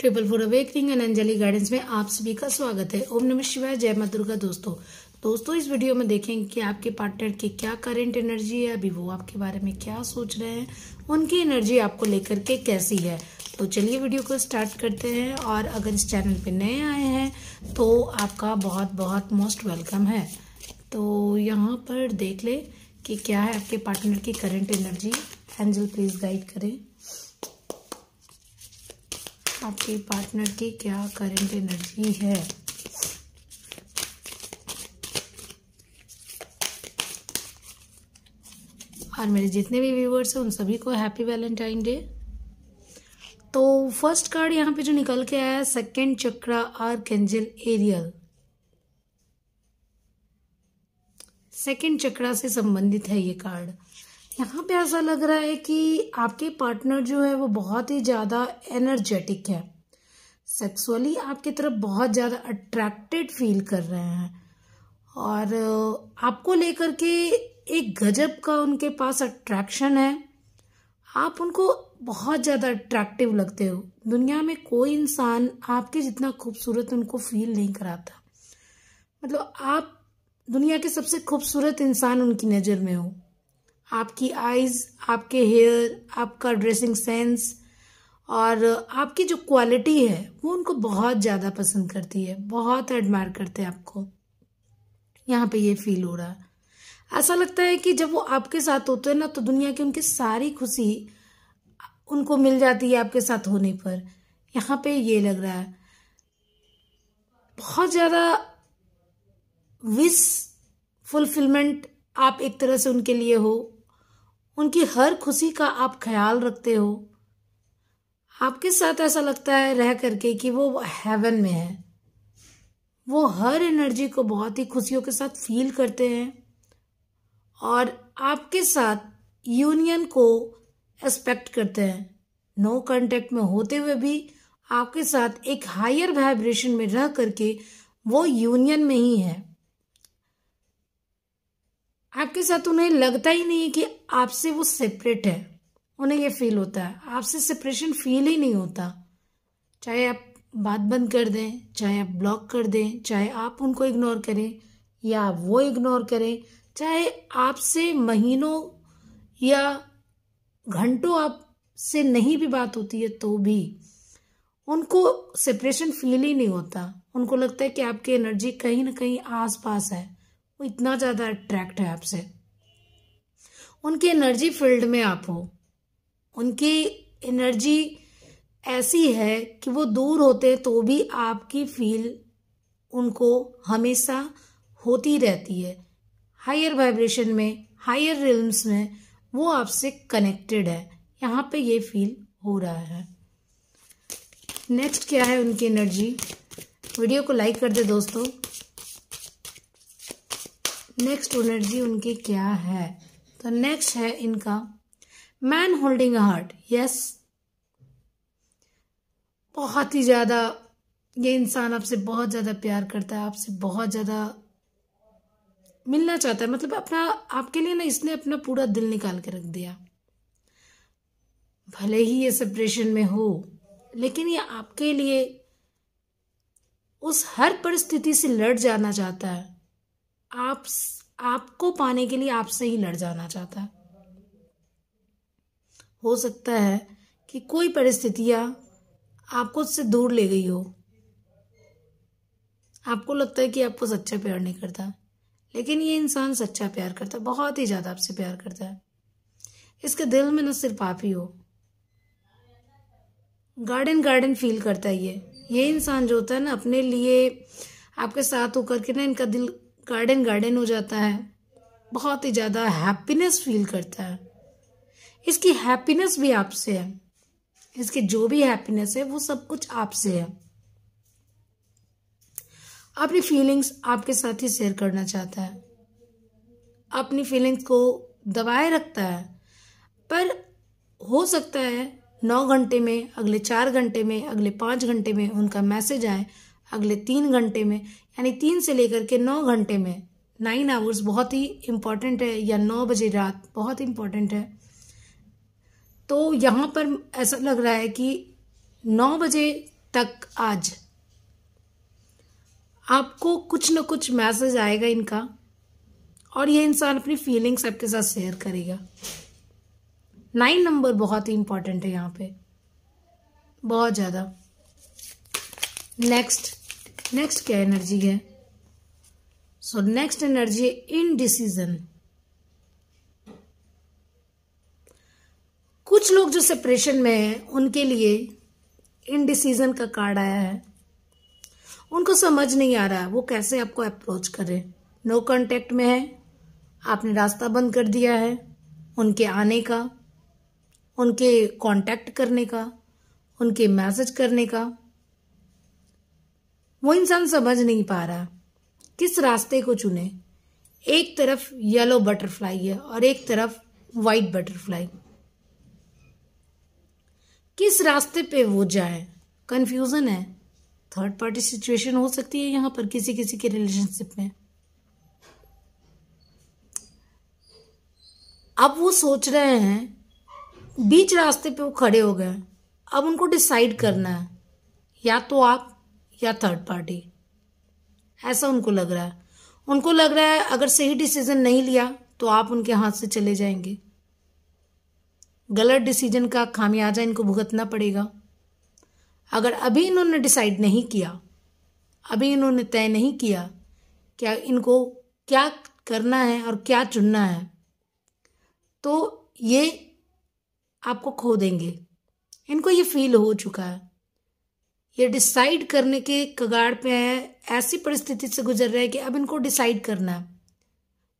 triple four awakening and Anjali guidance में आप सभी का स्वागत है ओम नमः शिवाय जय मा दुर्गा दोस्तों दोस्तों इस वीडियो में देखेंगे कि आपके पार्टनर की क्या करंट एनर्जी है अभी वो आपके बारे में क्या सोच रहे हैं उनकी एनर्जी आपको लेकर के कैसी है तो चलिए वीडियो को स्टार्ट करते हैं और अगर इस चैनल पर नए आए हैं तो आपका बहुत बहुत मोस्ट वेलकम है तो यहाँ पर देख ले कि क्या है आपके पार्टनर की current energy angel please guide करें आपके पार्टनर की क्या करंट एनर्जी है और मेरे जितने भी व्यूवर्स हैं उन सभी को हैप्पी वैलेंटाइन डे तो फर्स्ट कार्ड यहाँ पे जो निकल के आया है सेकेंड चक्रा आर कैंजल एरियल सेकेंड चक्रा से संबंधित है ये कार्ड यहाँ पे ऐसा लग रहा है कि आपके पार्टनर जो है वो बहुत ही ज़्यादा एनर्जेटिक है सेक्सुअली आपकी तरफ बहुत ज़्यादा अट्रैक्टेड फील कर रहे हैं और आपको लेकर के एक गजब का उनके पास अट्रैक्शन है आप उनको बहुत ज़्यादा अट्रैक्टिव लगते हो दुनिया में कोई इंसान आपके जितना खूबसूरत उनको फील नहीं कराता मतलब आप दुनिया के सबसे खूबसूरत इंसान उनकी नज़र में हो आपकी आइज आपके हेयर आपका ड्रेसिंग सेंस और आपकी जो क्वालिटी है वो उनको बहुत ज़्यादा पसंद करती है बहुत एडमायर करते हैं आपको यहाँ पे ये फील हो रहा है ऐसा लगता है कि जब वो आपके साथ होते हैं ना तो दुनिया की उनकी सारी खुशी उनको मिल जाती है आपके साथ होने पर यहाँ पे ये लग रहा है बहुत ज़्यादा विश फुलफिलमेंट आप एक तरह से उनके लिए हो उनकी हर खुशी का आप ख्याल रखते हो आपके साथ ऐसा लगता है रह करके कि वो हेवन में है वो हर एनर्जी को बहुत ही खुशियों के साथ फील करते हैं और आपके साथ यूनियन को एक्सपेक्ट करते हैं नो कांटेक्ट में होते हुए भी आपके साथ एक हायर वाइब्रेशन में रह करके वो यूनियन में ही है आपके साथ उन्हें लगता ही नहीं है कि आपसे वो सेपरेट है उन्हें ये फील होता है आपसे सेपरेशन फील ही नहीं होता चाहे आप बात बंद कर दें चाहे आप ब्लॉक कर दें चाहे आप उनको इग्नोर करें या वो इग्नोर करें चाहे आपसे महीनों या घंटों आप से नहीं भी बात होती है तो भी उनको सेपरेशन फील ही नहीं होता उनको लगता है कि आपकी एनर्जी कहीं ना कहीं आस पास है वो इतना ज़्यादा अट्रैक्ट है आपसे उनकी एनर्जी फील्ड में आप हो उनकी एनर्जी ऐसी है कि वो दूर होते तो भी आपकी फील उनको हमेशा होती रहती है हायर वाइब्रेशन में हायर रिल्म्स में वो आपसे कनेक्टेड है यहाँ पे ये फील हो रहा है नेक्स्ट क्या है उनकी एनर्जी वीडियो को लाइक कर दे दोस्तों नेक्स्ट एलर्जी उनके क्या है तो नेक्स्ट है इनका man holding a heart yes बहुत ही ज़्यादा ये इंसान आपसे बहुत ज़्यादा प्यार करता है आपसे बहुत ज़्यादा मिलना चाहता है मतलब अपना आपके लिए ना इसने अपना पूरा दिल निकाल के रख दिया भले ही ये सेपरेशन में हो लेकिन ये आपके लिए उस हर परिस्थिति से लड़ जाना चाहता है आप आपको पाने के लिए आपसे ही लड़ जाना चाहता है हो सकता है कि कोई परिस्थितियां आपको उससे दूर ले गई हो आपको लगता है कि आपको सच्चा प्यार नहीं करता लेकिन ये इंसान सच्चा प्यार करता है बहुत ही ज़्यादा आपसे प्यार करता है इसके दिल में न सिर्फ आप ही हो गार्डन गार्डन फील करता है ये ये इंसान जो होता है ना अपने लिए आपके साथ होकर के ना इनका दिल गार्डन गार्डन हो जाता है बहुत ही ज़्यादा हैप्पीनेस फील करता है इसकी हैप्पीनेस भी आपसे है इसकी जो भी हैप्पीनेस है वो सब कुछ आपसे है अपनी फीलिंग्स आपके साथ ही शेयर करना चाहता है अपनी फीलिंग्स को दबाए रखता है पर हो सकता है नौ घंटे में अगले चार घंटे में अगले पाँच घंटे में उनका मैसेज आए अगले तीन घंटे में यानी तीन से लेकर के नौ घंटे में नाइन आवर्स बहुत ही इम्पॉर्टेंट है या नौ बजे रात बहुत इम्पॉर्टेंट है तो यहाँ पर ऐसा लग रहा है कि नौ बजे तक आज आपको कुछ ना कुछ मैसेज आएगा इनका और ये इंसान अपनी फीलिंग्स आपके साथ शेयर करेगा नाइन नंबर बहुत ही इम्पॉर्टेंट है यहाँ पे बहुत ज़्यादा नेक्स्ट नेक्स्ट क्या एनर्जी है सो नेक्स्ट एनर्जी इनडिसीजन कुछ लोग जो सेपरेशन में हैं उनके लिए इनडिसीजन का कार्ड आया है उनको समझ नहीं आ रहा है वो कैसे आपको अप्रोच करें नो कांटेक्ट में है आपने रास्ता बंद कर दिया है उनके आने का उनके कांटेक्ट करने का उनके मैसेज करने का वो इंसान समझ नहीं पा रहा किस रास्ते को चुने एक तरफ येलो बटरफ्लाई है और एक तरफ वाइट बटरफ्लाई किस रास्ते पे वो जाए कंफ्यूजन है थर्ड पार्टी सिचुएशन हो सकती है यहां पर किसी किसी के रिलेशनशिप में अब वो सोच रहे हैं बीच रास्ते पे वो खड़े हो गए अब उनको डिसाइड करना है या तो आप या थर्ड पार्टी ऐसा उनको लग रहा है उनको लग रहा है अगर सही डिसीजन नहीं लिया तो आप उनके हाथ से चले जाएंगे गलत डिसीजन का खामियाजा इनको भुगतना पड़ेगा अगर अभी इन्होंने डिसाइड नहीं किया अभी इन्होंने तय नहीं किया क्या इनको क्या करना है और क्या चुनना है तो ये आपको खो देंगे इनको ये फील हो चुका है ये डिसाइड करने के कगाड़ पे हैं ऐसी परिस्थिति से गुजर रहे हैं कि अब इनको डिसाइड करना है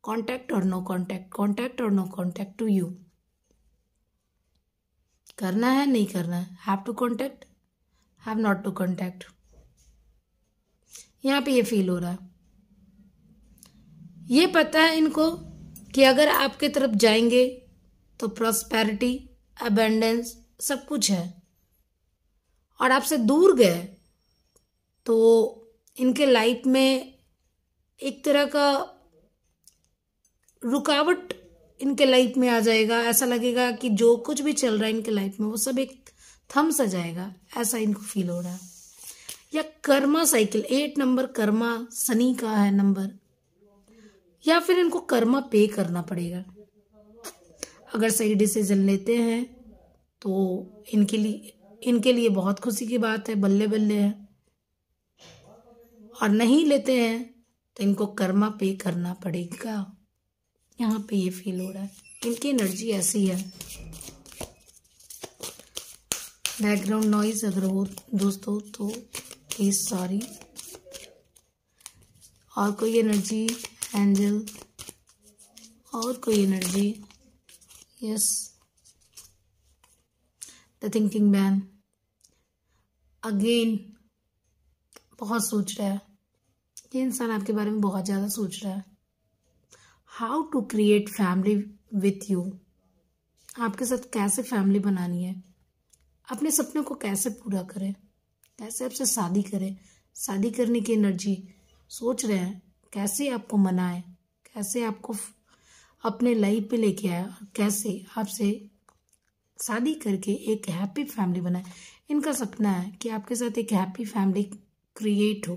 कॉन्टैक्ट और नो कॉन्टैक्ट कॉन्टैक्ट और नो कॉन्टैक्ट टू यू करना है नहीं करना है have to contact have not to contact यहाँ पे ये फील हो रहा है ये पता है इनको कि अगर आपके तरफ जाएंगे तो प्रॉस्पेरिटी अबेंडेंस सब कुछ है और आपसे दूर गए तो इनके लाइफ में एक तरह का रुकावट इनके लाइफ में आ जाएगा ऐसा लगेगा कि जो कुछ भी चल रहा है इनके लाइफ में वो सब एक थम सा जाएगा ऐसा इनको फील हो रहा है या karma cycle eight number karma Shani का है नंबर या फिर इनको कर्मा पे करना पड़ेगा अगर सही डिसीजन लेते हैं तो इनके लिए इनके लिए बहुत खुशी की बात है बल्ले बल्ले है और नहीं लेते हैं तो इनको कर्मा पे करना पड़ेगा यहाँ पे ये फील हो रहा है इनकी एनर्जी ऐसी है बैकग्राउंड नॉइज अगर हो दोस्तों तो प्लीज़ सॉरी और कोई एनर्जी एंजल और कोई energy yes the thinking man again बहुत सोच रहा है ये इंसान आपके बारे में बहुत ज़्यादा सोच रहा है how to create family with you आपके साथ कैसे फैमिली बनानी है अपने सपनों को कैसे पूरा करें कैसे आपसे शादी करें शादी करने की एनर्जी सोच रहे हैं कैसे आपको मनाए कैसे आपको अपने लाइफ पे लेके आए और कैसे आपसे शादी करके एक हैप्पी फैमिली बनाए इनका सपना है कि आपके साथ एक हैप्पी फैमिली क्रिएट हो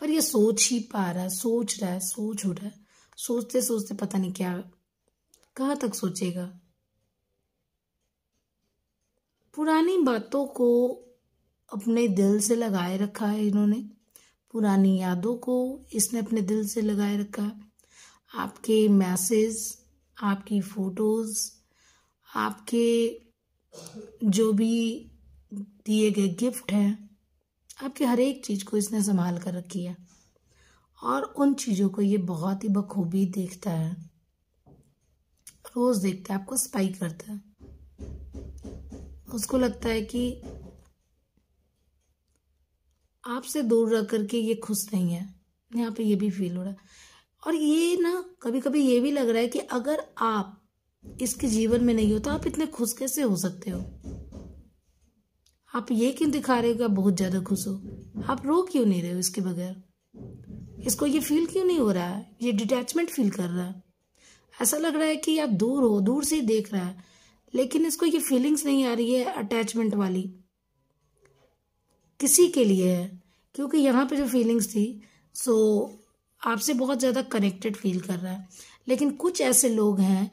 पर ये सोच ही पा रहा है सोच रहा है सोच हो रहा है सोचते सोचते पता नहीं क्या कहाँ तक सोचेगा पुरानी बातों को अपने दिल से लगाए रखा है इन्होंने पुरानी यादों को इसने अपने दिल से लगाए रखा है आपके मैसेज आपकी फ़ोटोज़ आपके जो भी दिए गए गिफ्ट हैं आपके हर एक चीज़ को इसने संभाल कर रखी है और उन चीज़ों को ये बहुत ही बखूबी देखता है रोज़ देखता है आपको स्पाई करता है उसको लगता है कि आपसे दूर रह करके ये खुश नहीं है यहाँ पे ये भी फील हो रहा है और ये ना कभी कभी ये भी लग रहा है कि अगर आप इसके जीवन में नहीं हो तो आप इतने खुश कैसे हो सकते हो आप ये क्यों दिखा रहे हो कि आप बहुत ज़्यादा खुश हो आप रो क्यों नहीं रहे हो इसके बगैर इसको ये फील क्यों नहीं हो रहा है ये डिटैचमेंट फील कर रहा है ऐसा लग रहा है कि आप दूर हो दूर से ही देख रहा है लेकिन इसको ये फीलिंग्स नहीं आ रही है अटैचमेंट वाली किसी के लिए है क्योंकि यहाँ पे जो फीलिंग्स थी सो आपसे बहुत ज़्यादा कनेक्टेड फील कर रहा है लेकिन कुछ ऐसे लोग हैं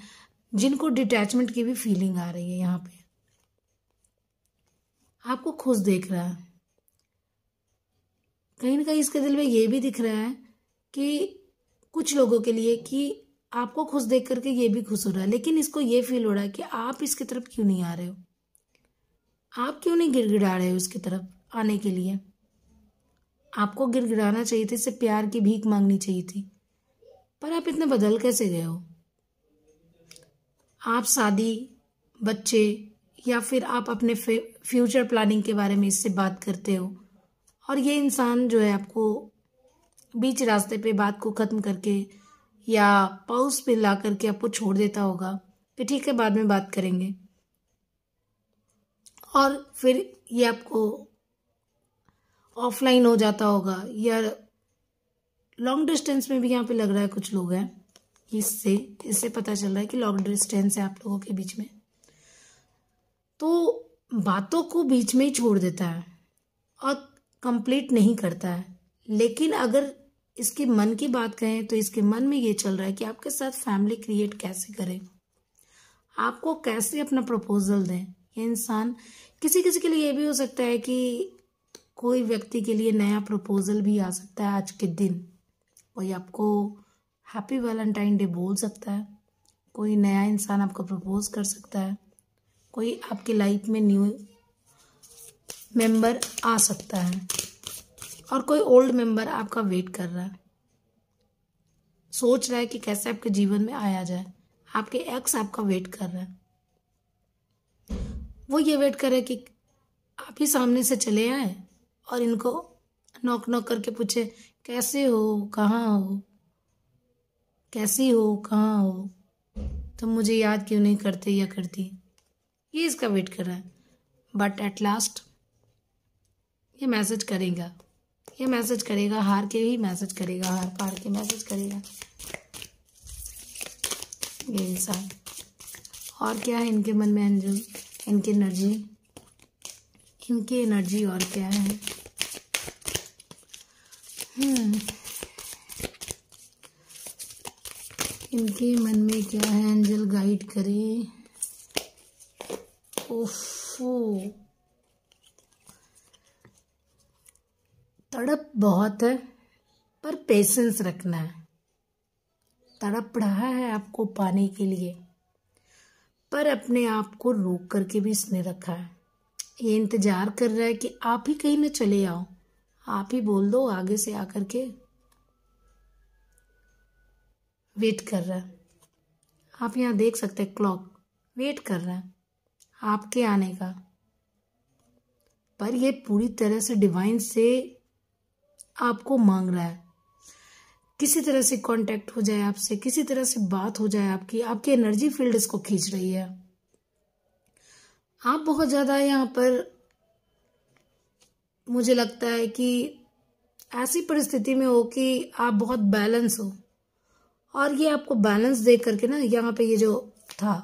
जिनको डिटैचमेंट की भी फीलिंग आ रही है यहाँ पे आपको खुश देख रहा है कहीं ना कहीं इसके दिल में ये भी दिख रहा है कि कुछ लोगों के लिए कि आपको खुश देख करके ये भी खुश हो रहा है लेकिन इसको ये फील हो रहा है कि आप इसकी तरफ क्यों नहीं आ रहे हो आप क्यों नहीं गिड़गिड़ा रहे हो उसकी तरफ आने के लिए आपको गिड़गिड़ाना चाहिए थी इसे प्यार की भीख मांगनी चाहिए थी पर आप इतने बदल कैसे गए हो आप शादी बच्चे या फिर आप अपने फ्यूचर प्लानिंग के बारे में इससे बात करते हो और ये इंसान जो है आपको बीच रास्ते पे बात को ख़त्म करके या पाउस पे ला करके आपको छोड़ देता होगा कि तो ठीक है बाद में बात करेंगे और फिर ये आपको ऑफलाइन हो जाता होगा या लॉन्ग डिस्टेंस में भी यहाँ पे लग रहा है कुछ लोग हैं इससे इससे पता चल रहा है कि लॉन्ग डिस्टेंस है आप लोगों के बीच में तो बातों को बीच में ही छोड़ देता है और कंप्लीट नहीं करता है लेकिन अगर इसके मन की बात करें तो इसके मन में ये चल रहा है कि आपके साथ फैमिली क्रिएट कैसे करें आपको कैसे अपना प्रपोजल दें ये इंसान किसी किसी के लिए ये भी हो सकता है कि कोई व्यक्ति के लिए नया प्रपोजल भी आ सकता है आज के दिन वही आपको हैप्पी वैलेंटाइन डे बोल सकता है कोई नया इंसान आपको प्रपोज कर सकता है कोई आपकी लाइफ में न्यू मेंबर आ सकता है और कोई ओल्ड मेंबर आपका वेट कर रहा है सोच रहा है कि कैसे आपके जीवन में आया जाए आपके एक्स आपका वेट कर रहा है वो ये वेट कर रहा है कि आप ही सामने से चले आए और इनको नॉक नॉक करके पूछे कैसे हो कहाँ हो कैसी हो कहाँ हो तुम तो मुझे याद क्यों नहीं करते या करती ये इसका वेट कर रहा है बट एट लास्ट ये मैसेज करेगा ये मैसेज करेगा हार के ही मैसेज करेगा हार पार के मैसेज करेगा ये इंसान और क्या है इनके मन में अंजुम इनकी एनर्जी इनकी एनर्जी और क्या है हम्म इनके मन में क्या है एंजल गाइड करे ओफो तड़प बहुत है पर पेशेंस रखना है तड़प रहा है आपको पाने के लिए पर अपने आप को रोक करके भी इसने रखा है ये इंतज़ार कर रहा है कि आप ही कहीं ना चले आओ आप ही बोल दो आगे से आकर के वेट कर रहा है आप यहाँ देख सकते हैं क्लॉक वेट कर रहा है आपके आने का पर यह पूरी तरह से डिवाइन से आपको मांग रहा है किसी तरह से कांटेक्ट हो जाए आपसे किसी तरह से बात हो जाए आपकी आपकी एनर्जी फील्ड इसको खींच रही है आप बहुत ज़्यादा यहाँ पर मुझे लगता है कि ऐसी परिस्थिति में हो कि आप बहुत बैलेंस हो और ये आपको बैलेंस देख करके ना यहाँ पे ये जो था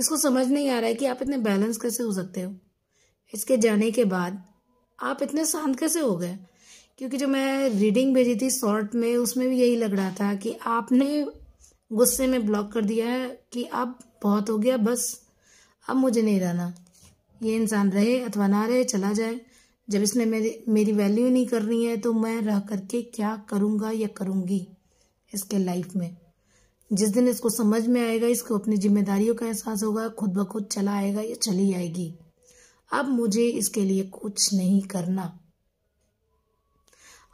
इसको समझ नहीं आ रहा है कि आप इतने बैलेंस कैसे हो सकते हो इसके जाने के बाद आप इतने शांत कैसे हो गए क्योंकि जो मैं रीडिंग भेजी थी शॉर्ट में उसमें भी यही लग रहा था कि आपने गुस्से में ब्लॉक कर दिया है कि अब बहुत हो गया बस अब मुझे नहीं रहना ये इंसान रहे अथवा ना रहे चला जाए जब इसने मेरी मेरी वैल्यू नहीं करनी है तो मैं रह करके क्या करूँगा या करूँगी इसके लाइफ में जिस दिन इसको समझ में आएगा इसको अपनी जिम्मेदारियों का एहसास होगा खुद ब खुद चला आएगा या चली आएगी अब मुझे इसके लिए कुछ नहीं करना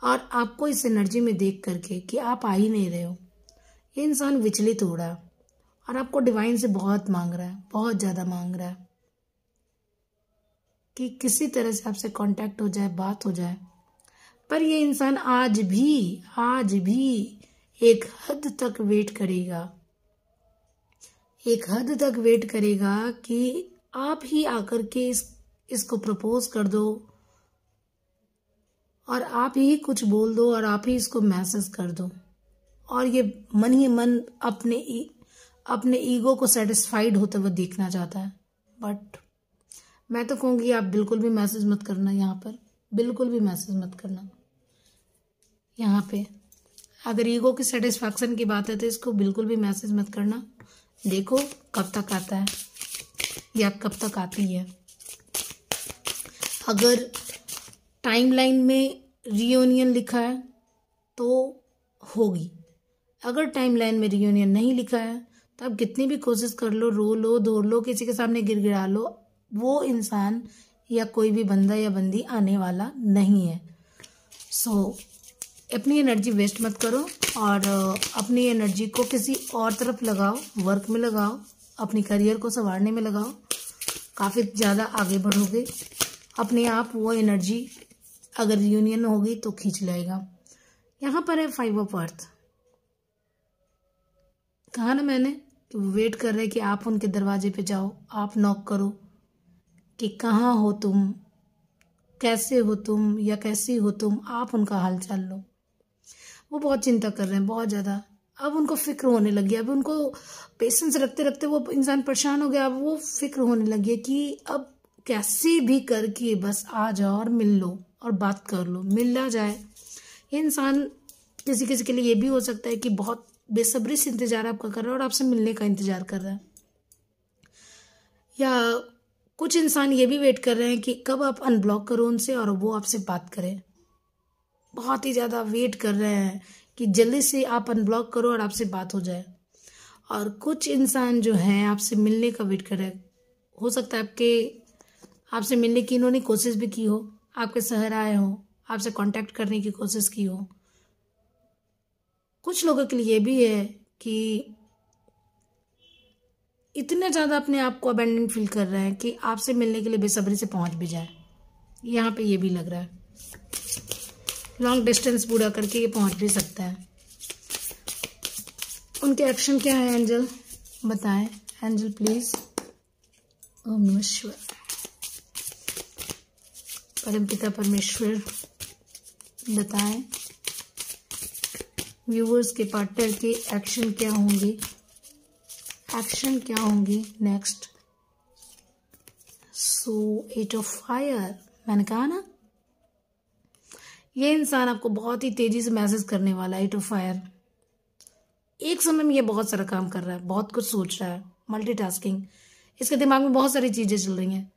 और आपको इस एनर्जी में देख करके कि आप आ ही नहीं रहे हो ये इंसान विचलित हो रहा है और आपको डिवाइन से बहुत मांग रहा है बहुत ज़्यादा मांग रहा है कि किसी तरह से आपसे कांटेक्ट हो जाए बात हो जाए पर ये इंसान आज भी आज भी एक हद तक वेट करेगा एक हद तक वेट करेगा कि आप ही आकर के इस इसको प्रपोज कर दो और आप ही कुछ बोल दो और आप ही इसको मैसेज कर दो और ये मन ही मन अपने अपने ईगो को सेटिस्फाइड होते हुए देखना चाहता है बट मैं तो कहूँगी आप बिल्कुल भी मैसेज मत करना यहाँ पर बिल्कुल भी मैसेज मत करना यहाँ पे अगर ईगो की सेटिस्फैक्शन की बात है तो इसको बिल्कुल भी मैसेज मत करना देखो कब तक आता है या कब तक आती है अगर टाइमलाइन में रियूनियन लिखा है तो होगी अगर टाइमलाइन में रियूनियन नहीं लिखा है तो आप कितनी भी कोशिश कर लो रो लो धो लो किसी के सामने गिर गिरा लो वो इंसान या कोई भी बंदा या बंदी आने वाला नहीं है सो so, अपनी एनर्जी वेस्ट मत करो और अपनी एनर्जी को किसी और तरफ लगाओ वर्क में लगाओ अपनी करियर को संवारने में लगाओ काफ़ी ज़्यादा आगे बढ़ोगे अपने आप वो एनर्जी अगर यूनियन होगी तो खींच लाएगा यहाँ पर है फाइव ऑफ अर्थ कहा ना मैंने कि वो वेट कर रहे कि आप उनके दरवाजे पे जाओ आप नॉक करो कि कहाँ हो तुम कैसे हो तुम या कैसी हो तुम आप उनका हाल चाल लो वो बहुत चिंता कर रहे हैं बहुत ज़्यादा अब उनको फिक्र होने लगी अब उनको पेशेंस रखते रखते वो इंसान परेशान हो गया अब वो फिक्र होने लगी कि अब कैसे भी करके बस आ जाओ और मिल लो और बात कर लो मिला जाए ये इंसान किसी किसी के लिए ये भी हो सकता है कि बहुत बेसब्री से इंतज़ार आपका कर रहा है और आपसे मिलने का इंतज़ार कर रहा है या कुछ इंसान ये भी वेट कर रहे हैं कि कब आप अनब्लॉक करो उनसे और वो आपसे बात करें बहुत ही ज़्यादा वेट कर रहे हैं कि जल्दी से आप अनब्लॉक करो और आपसे बात हो जाए और कुछ इंसान जो हैं आपसे मिलने का वेट कर रहे हैं हो सकता है आपके आपसे मिलने की इन्होंने कोशिश भी की हो आपके शहर आए हों आपसे कांटेक्ट करने की कोशिश की हो कुछ लोगों के लिए भी है कि इतने ज़्यादा अपने आप को अबेंडेंट फील कर रहे हैं कि आपसे मिलने के लिए बेसब्री से पहुंच भी जाए यहाँ पे ये भी लग रहा है लॉन्ग डिस्टेंस पूरा करके ये पहुंच भी सकता है उनके एक्शन क्या है एंजल बताएं एंजल प्लीज ओम नमः परम पिता परमेश्वर बताएं व्यूवर्स के पार्टनर के एक्शन क्या होंगे एक्शन क्या होंगे next so eight of fire मैंने कहा ना ये इंसान आपको बहुत ही तेज़ी से मैसेज करने वाला है टू फायर एक समय में ये बहुत सारा काम कर रहा है बहुत कुछ सोच रहा है मल्टीटास्किंग इसके दिमाग में बहुत सारी चीज़ें चल रही हैं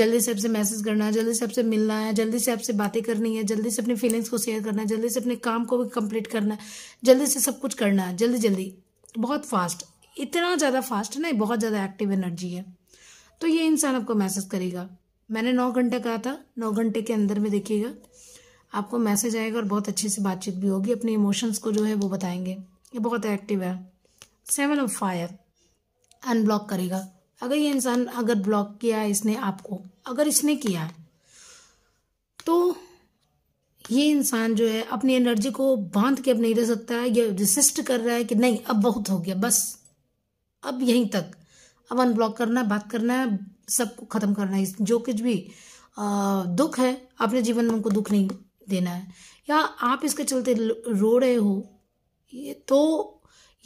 जल्दी से आपसे मैसेज करना है जल्दी से आपसे मिलना है जल्दी से आपसे बातें करनी है जल्दी से अपनी फीलिंग्स को शेयर करना है जल्दी से अपने काम को भी कंप्लीट करना है जल्दी से सब कुछ करना है जल्दी जल्दी बहुत फास्ट इतना ज़्यादा फास्ट है ना बहुत ज़्यादा एक्टिव एनर्जी है तो ये इंसान आपको मैसेज करेगा मैंने नौ घंटे कहा था नौ घंटे के अंदर में देखिएगा आपको मैसेज आएगा और बहुत अच्छे से बातचीत भी होगी अपने इमोशंस को जो है वो बताएंगे ये बहुत एक्टिव है सेवन ऑफ फायर अनब्लॉक करेगा अगर ये इंसान अगर ब्लॉक किया है इसने आपको अगर इसने किया तो ये इंसान जो है अपनी एनर्जी को बांध के अब नहीं रह सकता है ये रिसिस्ट कर रहा है कि नहीं अब बहुत हो गया बस अब यहीं तक अब अनब्लॉक करना है बात करना है सबको ख़त्म करना है जो कुछ भी आ, दुख है अपने जीवन में उनको दुख नहीं देना है या आप इसके चलते रो रहे हो ये तो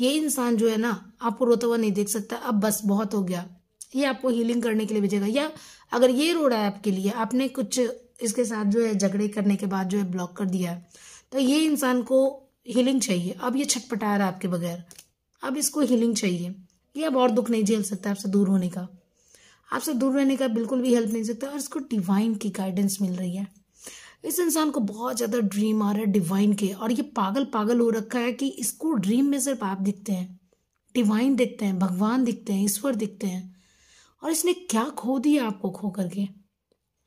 ये इंसान जो है ना आपको रोता हुआ नहीं देख सकता अब बस बहुत हो गया ये आपको हीलिंग करने के लिए भेजेगा या अगर ये रो रहा है आपके लिए आपने कुछ इसके साथ जो है झगड़े करने के बाद जो है ब्लॉक कर दिया है तो ये इंसान को हीलिंग चाहिए अब ये छटपटा रहा है आपके बगैर अब इसको हीलिंग चाहिए ये अब और दुख नहीं झेल सकता आपसे दूर होने का आपसे दूर रहने का बिल्कुल भी हेल्प नहीं सकता और इसको डिवाइन की गाइडेंस मिल रही है इस इंसान को बहुत ज़्यादा ड्रीम आ रहा है डिवाइन के और ये पागल पागल हो रखा है कि इसको ड्रीम में सिर्फ आप दिखते हैं डिवाइन दिखते हैं भगवान दिखते हैं ईश्वर दिखते हैं और इसने क्या खो दिया आपको खो करके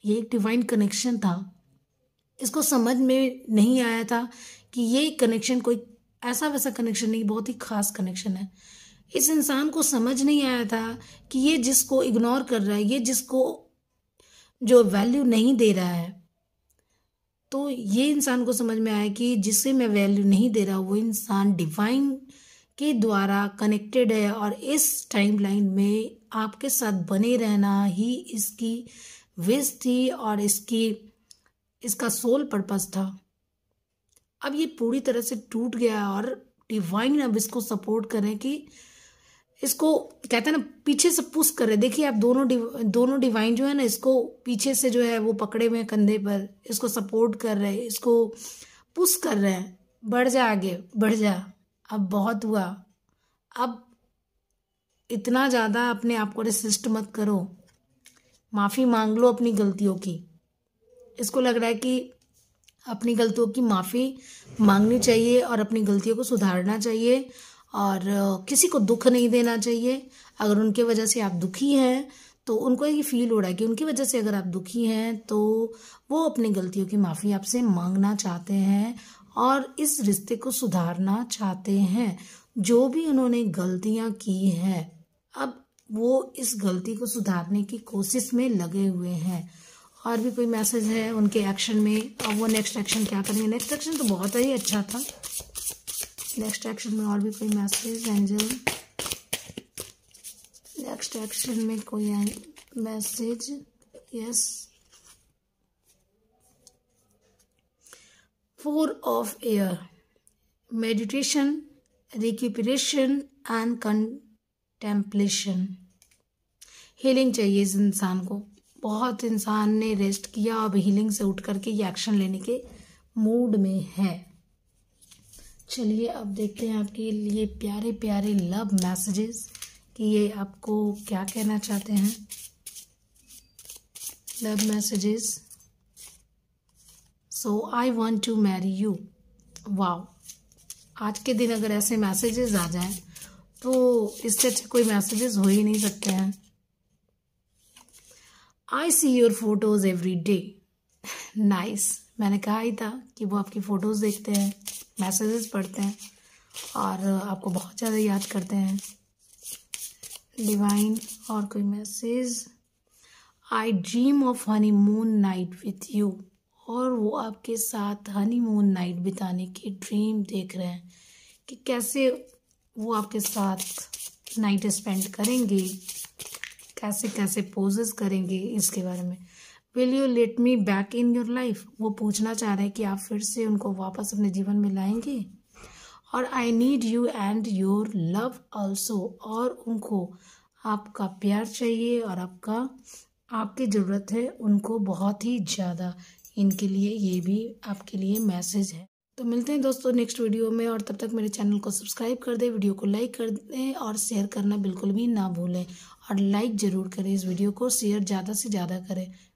ये एक डिवाइन कनेक्शन था इसको समझ में नहीं आया था कि ये कनेक्शन कोई ऐसा वैसा कनेक्शन नहीं बहुत ही खास कनेक्शन है इस इंसान को समझ नहीं आया था कि ये जिसको इग्नोर कर रहा है ये जिसको जो वैल्यू नहीं दे रहा है तो ये इंसान को समझ में आया कि जिसे मैं वैल्यू नहीं दे रहा वो इंसान डिवाइन के द्वारा कनेक्टेड है और इस टाइम लाइन में आपके साथ बने रहना ही इसकी विश थी और इसकी इसका सोल पर्पस था अब ये पूरी तरह से टूट गया और डिवाइन अब इसको सपोर्ट करें कि इसको कहते हैं ना पीछे से पुश कर रहे देखिए आप दोनों डिव, दोनों डिवाइन जो है ना इसको पीछे से जो है वो पकड़े हुए कंधे पर इसको सपोर्ट कर रहे हैं इसको पुश कर रहे हैं बढ़ जा आगे बढ़ जा अब बहुत हुआ अब इतना ज़्यादा अपने आप को रेसिस्ट मत करो माफ़ी मांग लो अपनी गलतियों की इसको लग रहा है कि अपनी गलतियों की माफ़ी मांगनी चाहिए और अपनी गलतियों को सुधारना चाहिए और किसी को दुख नहीं देना चाहिए अगर उनके वजह से आप दुखी हैं तो उनको ये फील हो रहा है कि उनकी वजह से अगर आप दुखी हैं तो वो अपनी गलतियों की माफ़ी आपसे मांगना चाहते हैं और इस रिश्ते को सुधारना चाहते हैं जो भी उन्होंने गलतियाँ की हैं अब वो इस गलती को सुधारने की कोशिश में लगे हुए हैं और भी कोई मैसेज है उनके एक्शन में अब वो नेक्स्ट एक्शन क्या करेंगे नेक्स्ट एक्शन तो बहुत ही अच्छा था नेक्स्ट एक्शन में और भी कोई मैसेज एंजल नेक्स्ट एक्शन में कोई message yes four of air meditation recuperation and contemplation healing चाहिए इस इंसान को बहुत इंसान ने रेस्ट किया अब हीलिंग से उठ करके ये एक्शन लेने के मूड में है चलिए अब देखते हैं आपके लिए प्यारे प्यारे लव मैसेजेस कि ये आपको क्या कहना चाहते हैं love messages so I want to marry you wow आज के दिन अगर ऐसे मैसेजेस आ जाए तो इससे अच्छे कोई मैसेजेस हो ही नहीं सकते हैं I see your photos every day nice मैंने कहा ही था कि वो आपकी फ़ोटोज़ देखते हैं मैसेजेस पढ़ते हैं और आपको बहुत ज़्यादा याद करते हैं डिवाइन और कोई message I dream of honeymoon night with you और वो आपके साथ हनी मून नाइट बिताने की ड्रीम देख रहे हैं कि कैसे वो आपके साथ नाइट स्पेंड करेंगे कैसे कैसे पोजेस करेंगे इसके बारे में will you let me back in your life वो पूछना चाह रहे हैं कि आप फिर से उनको वापस अपने जीवन में लाएंगे और I need you and your love also और उनको आपका प्यार चाहिए और आपका आपकी ज़रूरत है उनको बहुत ही ज़्यादा इनके लिए ये भी आपके लिए मैसेज है तो मिलते हैं दोस्तों नेक्स्ट वीडियो में और तब तक मेरे चैनल को सब्सक्राइब कर दें वीडियो को लाइक कर दें और शेयर करना बिल्कुल भी ना भूलें और लाइक ज़रूर करें इस वीडियो को शेयर ज़्यादा से ज़्यादा करें